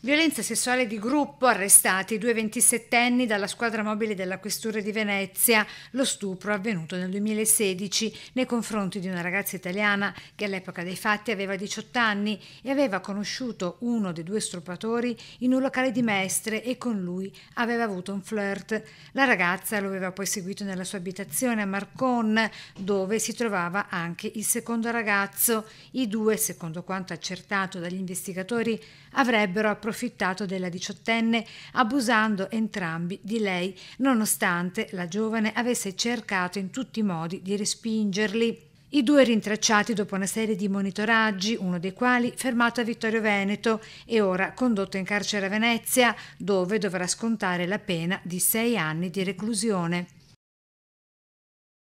Violenza sessuale di gruppo, arrestati due 27enni dalla squadra mobile della Questura di Venezia, lo stupro avvenuto nel 2016 nei confronti di una ragazza italiana che all'epoca dei fatti aveva 18 anni e aveva conosciuto uno dei due stupratori in un locale di Mestre e con lui aveva avuto un flirt. La ragazza lo aveva poi seguito nella sua abitazione a Marcon, dove si trovava anche il secondo ragazzo. I due, secondo quanto accertato dagli investigatori, avrebbero approfondito approfittato della diciottenne abusando entrambi di lei, nonostante la giovane avesse cercato in tutti i modi di respingerli. I due rintracciati dopo una serie di monitoraggi, uno dei quali fermato a Vittorio Veneto e ora condotto in carcere a Venezia, dove dovrà scontare la pena di sei anni di reclusione.